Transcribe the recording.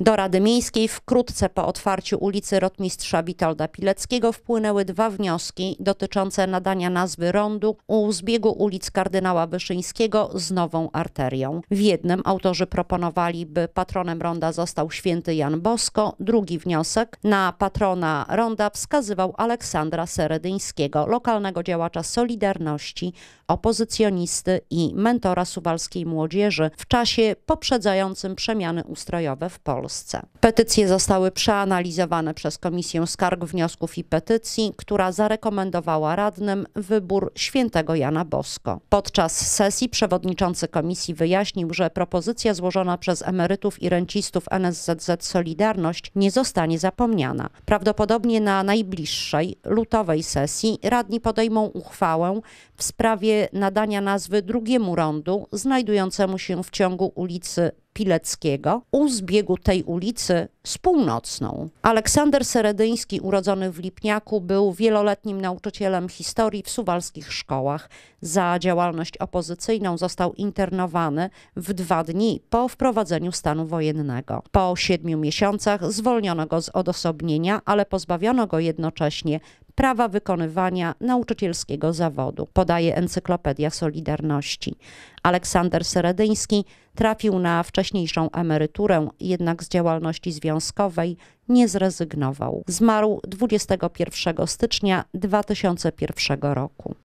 Do Rady Miejskiej wkrótce po otwarciu ulicy Rotmistrza Witolda Pileckiego wpłynęły dwa wnioski dotyczące nadania nazwy rondu u zbiegu ulic Kardynała Wyszyńskiego z nową arterią. W jednym autorzy proponowali, by patronem ronda został święty Jan Bosko, drugi wniosek na patrona ronda wskazywał Aleksandra Seredyńskiego, lokalnego działacza Solidarności, opozycjonisty i mentora suwalskiej młodzieży w czasie poprzedzającym przemiany ustrojowe w Polsce. Polsce. Petycje zostały przeanalizowane przez Komisję Skarg, Wniosków i Petycji, która zarekomendowała radnym wybór świętego Jana Bosko. Podczas sesji przewodniczący komisji wyjaśnił, że propozycja złożona przez emerytów i rencistów NSZZ Solidarność nie zostanie zapomniana. Prawdopodobnie na najbliższej, lutowej sesji radni podejmą uchwałę w sprawie nadania nazwy drugiemu rondu znajdującemu się w ciągu ulicy Pileckiego u zbiegu tej ulicy z północną. Aleksander Seredyński, urodzony w Lipniaku, był wieloletnim nauczycielem historii w suwalskich szkołach. Za działalność opozycyjną został internowany w dwa dni po wprowadzeniu stanu wojennego. Po siedmiu miesiącach zwolniono go z odosobnienia, ale pozbawiono go jednocześnie prawa wykonywania nauczycielskiego zawodu, podaje Encyklopedia Solidarności. Aleksander Seredyński trafił na wcześniejszą emeryturę, jednak z działalności związkowej nie zrezygnował. Zmarł 21 stycznia 2001 roku.